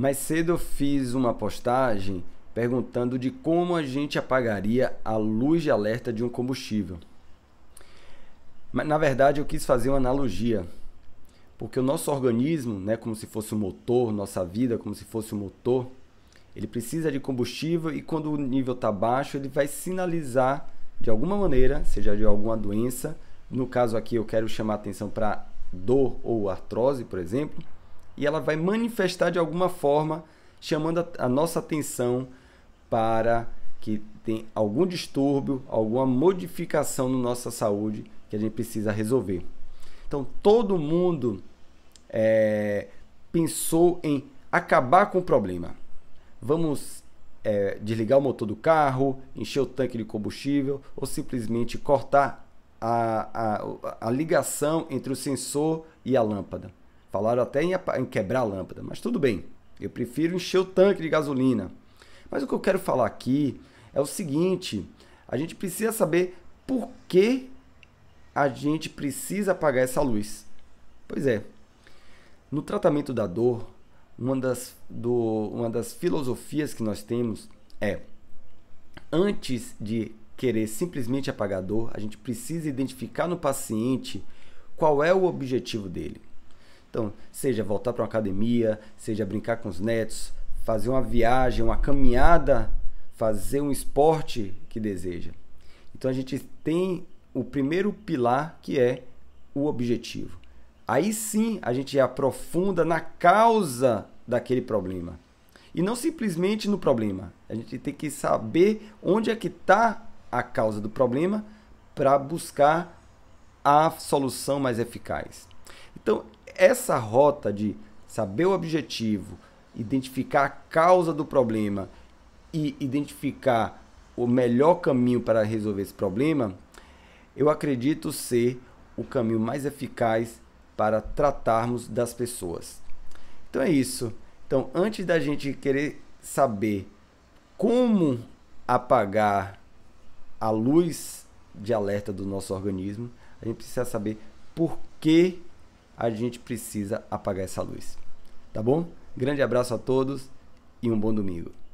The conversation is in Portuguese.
Mais cedo eu fiz uma postagem perguntando de como a gente apagaria a luz de alerta de um combustível. Mas na verdade eu quis fazer uma analogia, porque o nosso organismo, né, como se fosse o um motor, nossa vida como se fosse um motor, ele precisa de combustível e quando o nível está baixo, ele vai sinalizar de alguma maneira, seja de alguma doença. No caso aqui, eu quero chamar atenção para dor ou artrose, por exemplo e ela vai manifestar de alguma forma, chamando a, a nossa atenção para que tem algum distúrbio, alguma modificação na nossa saúde que a gente precisa resolver. Então todo mundo é, pensou em acabar com o problema. Vamos é, desligar o motor do carro, encher o tanque de combustível ou simplesmente cortar a, a, a ligação entre o sensor e a lâmpada. Falaram até em, em quebrar a lâmpada, mas tudo bem. Eu prefiro encher o tanque de gasolina. Mas o que eu quero falar aqui é o seguinte: a gente precisa saber por que a gente precisa apagar essa luz. Pois é, no tratamento da dor, uma das, do, uma das filosofias que nós temos é: antes de querer simplesmente apagar a dor, a gente precisa identificar no paciente qual é o objetivo dele. Então, seja voltar para uma academia, seja brincar com os netos, fazer uma viagem, uma caminhada, fazer um esporte que deseja. Então a gente tem o primeiro pilar que é o objetivo. Aí sim a gente aprofunda na causa daquele problema. E não simplesmente no problema. A gente tem que saber onde é que está a causa do problema para buscar a solução mais eficaz. Então, essa rota de saber o objetivo, identificar a causa do problema e identificar o melhor caminho para resolver esse problema, eu acredito ser o caminho mais eficaz para tratarmos das pessoas. Então é isso. Então, antes da gente querer saber como apagar a luz de alerta do nosso organismo, a gente precisa saber por que a gente precisa apagar essa luz. Tá bom? Grande abraço a todos e um bom domingo.